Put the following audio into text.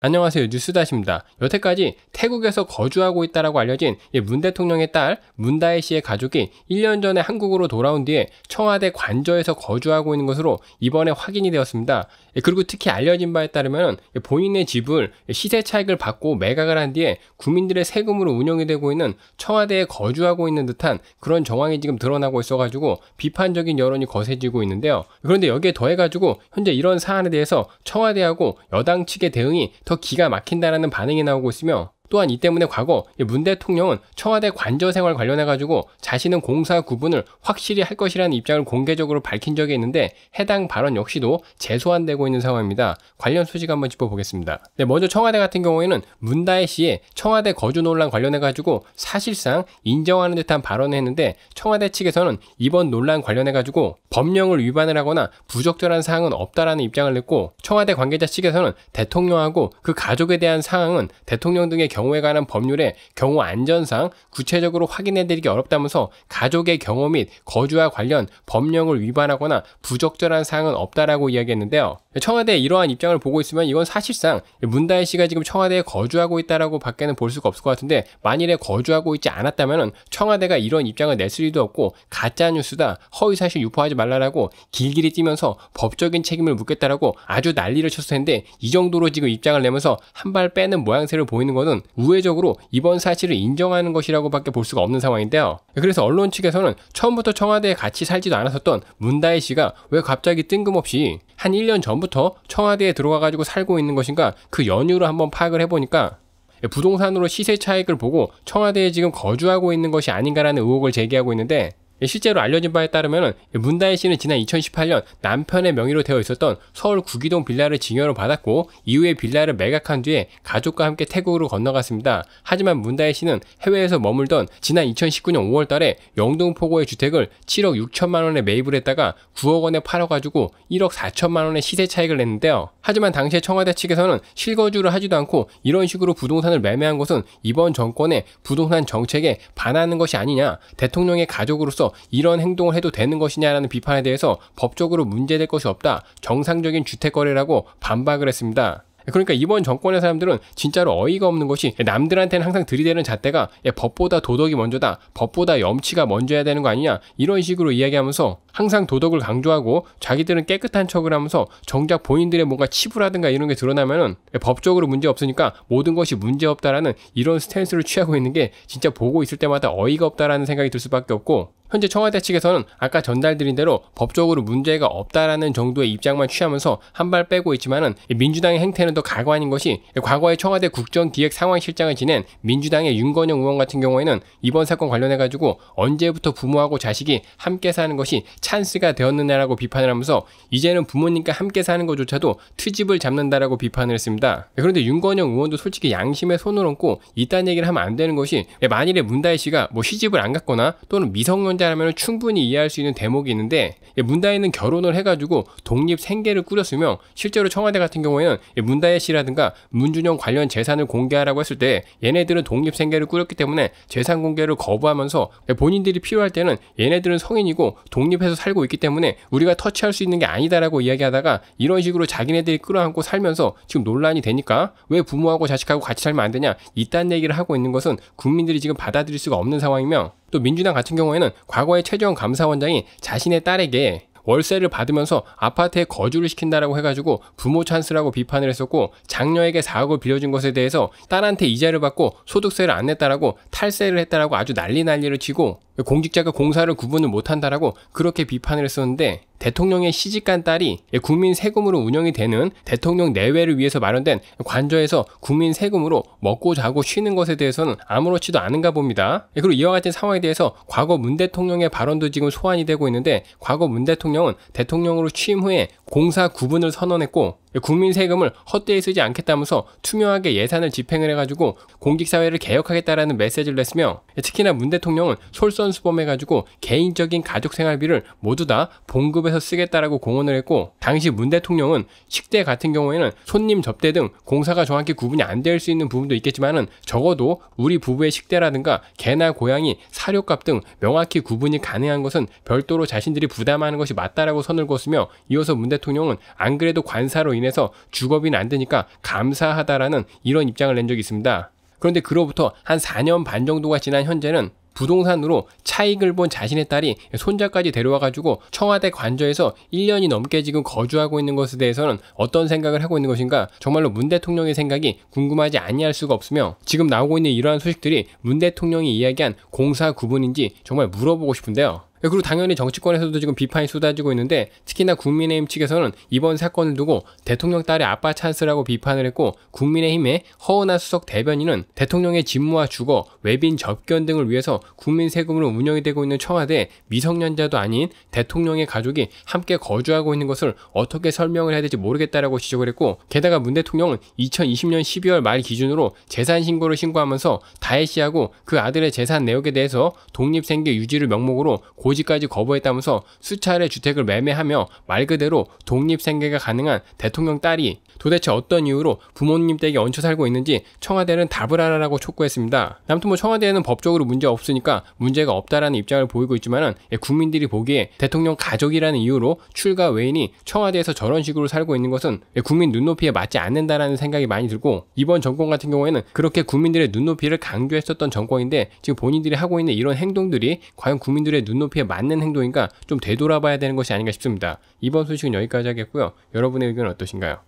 안녕하세요. 뉴스다시입니다. 여태까지 태국에서 거주하고 있다라고 알려진 예, 문 대통령의 딸 문다혜 씨의 가족이 1년 전에 한국으로 돌아온 뒤에 청와대 관저에서 거주하고 있는 것으로 이번에 확인이 되었습니다. 예, 그리고 특히 알려진 바에 따르면 본인의 집을 시세 차익을 받고 매각을 한 뒤에 국민들의 세금으로 운영이 되고 있는 청와대에 거주하고 있는 듯한 그런 정황이 지금 드러나고 있어가지고 비판적인 여론이 거세지고 있는데요. 그런데 여기에 더해가지고 현재 이런 사안에 대해서 청와대하고 여당 측의 대응이 더 기가 막힌다라는 반응이 나오고 있으며 또한 이 때문에 과거 문 대통령은 청와대 관저 생활 관련해 가지고 자신은 공사 구분을 확실히 할 것이라는 입장을 공개적으로 밝힌 적이 있는데 해당 발언 역시도 재소환되고 있는 상황입니다. 관련 소식 한번 짚어보겠습니다. 네, 먼저 청와대 같은 경우에는 문다혜 씨의 청와대 거주 논란 관련해 가지고 사실상 인정하는 듯한 발언을 했는데 청와대 측에서는 이번 논란 관련해 가지고 법령을 위반을 하거나 부적절한 사항은 없다라는 입장을 냈고 청와대 관계자 측에서는 대통령하고 그 가족에 대한 사항은 대통령 등의 경우에 관한 법률에 경우 안전상 구체적으로 확인해드리기 어렵다면서 가족의 경호 및 거주와 관련 법령을 위반하거나 부적절한 사항은 없다라고 이야기했는데요. 청와대의 이러한 입장을 보고 있으면 이건 사실상 문다혜 씨가 지금 청와대에 거주하고 있다라고 밖에는 볼 수가 없을 것 같은데 만일에 거주하고 있지 않았다면 청와대가 이런 입장을 냈을 리도 없고 가짜 뉴스다 허위사실 유포하지 말라라고 길길이 뛰면서 법적인 책임을 묻겠다라고 아주 난리를 쳤을 텐데 이 정도로 지금 입장을 내면서 한 발 빼는 모양새를 보이는 것은 우회적으로 이번 사실을 인정하는 것이라고밖에 볼 수가 없는 상황인데요. 그래서 언론 측에서는 처음부터 청와대에 같이 살지도 않았었던 문다혜 씨가 왜 갑자기 뜬금없이 한 1년 전부터 청와대에 들어가가지고 살고 있는 것인가 그 연유를 한번 파악을 해보니까 부동산으로 시세 차익을 보고 청와대에 지금 거주하고 있는 것이 아닌가라는 의혹을 제기하고 있는데 실제로 알려진 바에 따르면 문다혜 씨는 지난 2018년 남편의 명의로 되어 있었던 서울 구기동 빌라를 증여로 받았고 이후에 빌라를 매각한 뒤에 가족과 함께 태국으로 건너갔습니다. 하지만 문다혜 씨는 해외에서 머물던 지난 2019년 5월 달에 영등포구의 주택을 7억 6천만 원에 매입을 했다가 9억 원에 팔아가지고 1억 4천만 원의 시세 차익을 냈는데요. 하지만 당시에 청와대 측에서는 실거주를 하지도 않고 이런 식으로 부동산을 매매한 것은 이번 정권의 부동산 정책에 반하는 것이 아니냐 대통령의 가족으로서 따라서 이런 행동을 해도 되는 것이냐라는 비판에 대해서 법적으로 문제될 것이 없다. 정상적인 주택거래라고 반박을 했습니다. 그러니까 이번 정권의 사람들은 진짜로 어이가 없는 것이 남들한테는 항상 들이대는 잣대가 법보다 도덕이 먼저다. 법보다 염치가 먼저야 되는 거 아니냐. 이런 식으로 이야기하면서 항상 도덕을 강조하고 자기들은 깨끗한 척을 하면서 정작 본인들의 뭔가 치부라든가 이런 게 드러나면은 법적으로 문제 없으니까 모든 것이 문제 없다라는 이런 스탠스를 취하고 있는 게 진짜 보고 있을 때마다 어이가 없다라는 생각이 들 수밖에 없고 현재 청와대 측에서는 아까 전달드린 대로 법적으로 문제가 없다라는 정도의 입장만 취하면서 한 발 빼고 있지만은 민주당의 행태는 더 가관인 것이 과거에 청와대 국정기획 상황실장을 지낸 민주당의 윤건영 의원 같은 경우에는 이번 사건 관련해 가지고 언제부터 부모하고 자식이 함께 사는 것이 찬스가 되었느냐라고 비판을 하면서 이제는 부모님과 함께 사는 것조차도 트집을 잡는다라고 비판을 했습니다. 그런데 윤건영 의원도 솔직히 양심에 손을 얹고 이딴 얘기를 하면 안 되는 것이 만일에 문다혜 씨가 뭐 시집을 안 갔거나 또는 미성년 혼자라면 충분히 이해할 수 있는 대목이 있는데 예, 문다혜는 결혼을 해가지고 독립 생계를 꾸렸으며 실제로 청와대 같은 경우에는 예, 문다혜 씨라든가 문준영 관련 재산을 공개하라고 했을 때 얘네들은 독립 생계를 꾸렸기 때문에 재산 공개를 거부하면서 예, 본인들이 필요할 때는 얘네들은 성인이고 독립해서 살고 있기 때문에 우리가 터치할 수 있는 게 아니다라고 이야기하다가 이런 식으로 자기네들이 끌어안고 살면서 지금 논란이 되니까 왜 부모하고 자식하고 같이 살면 안 되냐 이딴 얘기를 하고 있는 것은 국민들이 지금 받아들일 수가 없는 상황이며 또 민주당 같은 경우에는 과거에 최재원 감사원장이 자신의 딸에게 월세를 받으면서 아파트에 거주를 시킨다라고 해가지고 부모 찬스라고 비판을 했었고 장녀에게 4억을 빌려준 것에 대해서 딸한테 이자를 받고 소득세를 안 냈다라고 탈세를 했다라고 아주 난리 난리를 치고 공직자가 공사를 구분을 못한다라고 그렇게 비판을 했었는데 대통령의 시집간 딸이 국민 세금으로 운영이 되는 대통령 내외를 위해서 마련된 관저에서 국민 세금으로 먹고 자고 쉬는 것에 대해서는 아무렇지도 않은가 봅니다. 그리고 이와 같은 상황에 대해서 과거 문 대통령의 발언도 지금 소환이 되고 있는데 과거 문 대통령은 대통령으로 취임 후에 공사 구분을 선언했고 국민 세금을 헛되이 쓰지 않겠다면서 투명하게 예산을 집행을 해가지고 공직사회를 개혁하겠다라는 메시지를 냈으며 특히나 문 대통령은 솔선수범해가지고 개인적인 가족 생활비를 모두 다 봉급에서 쓰겠다라고 공언을 했고 당시 문 대통령은 식대 같은 경우에는 손님 접대 등 공사가 정확히 구분이 안 될 수 있는 부분도 있겠지만은 적어도 우리 부부의 식대라든가 개나 고양이 사료값 등 명확히 구분이 가능한 것은 별도로 자신들이 부담하는 것이 맞다라고 선을 그었으며 이어서 문 대통령은 안 그래도 관사로 인해 인해서 주거비는 안되니까 감사하다라는 이런 입장을 낸 적이 있습니다. 그런데 그로부터 한 4년 반 정도가 지난 현재는 부동산으로 차익을 본 자신의 딸이 손자까지 데려와가지고 청와대 관저에서 1년이 넘게 지금 거주하고 있는 것에 대해서는 어떤 생각을 하고 있는 것인가 정말로 문 대통령의 생각이 궁금하지 아니할 수가 없으며 지금 나오고 있는 이러한 소식들이 문 대통령이 이야기한 공사 구분인지 정말 물어보고 싶은데요. 네, 그리고 당연히 정치권에서도 지금 비판이 쏟아지고 있는데 특히나 국민의힘 측에서는 이번 사건을 두고 대통령 딸의 아빠 찬스라고 비판을 했고 국민의힘의 허은하 수석 대변인은 대통령의 직무와 주거, 외빈 접견 등을 위해서 국민 세금으로 운영이 되고 있는 청와대 미성년자도 아닌 대통령의 가족이 함께 거주하고 있는 것을 어떻게 설명을 해야 될지 모르겠다라고 지적을 했고 게다가 문 대통령은 2020년 12월 말 기준으로 재산 신고를 신고하면서 다혜 씨하고 그 아들의 재산 내역에 대해서 독립생계 유지를 명목으로 고 고지까지 거부했다면서 수차례 주택을 매매하며 말 그대로 독립 생계가 가능한 대통령 딸이 도대체 어떤 이유로 부모님 댁에 얹혀 살고 있는지 청와대는 답을 하라라고 촉구했습니다. 아무튼 뭐 청와대는 에 법적으로 문제 없으니까 문제가 없다라는 입장을 보이고 있지만은 예, 국민들이 보기에 대통령 가족이라는 이유로 출가 외인이 청와대에서 저런 식으로 살고 있는 것은 예, 국민 눈높이에 맞지 않는다라는 생각이 많이 들고 이번 정권 같은 경우에는 그렇게 국민들의 눈높이를 강조했었던 정권인데 지금 본인들이 하고 있는 이런 행동들이 과연 국민들의 눈높이 GDP에 맞는 행동인가 좀 되돌아봐야 되는 것이 아닌가 싶습니다. 이번 소식은 여기까지 하겠고요. 여러분의 의견은 어떠신가요?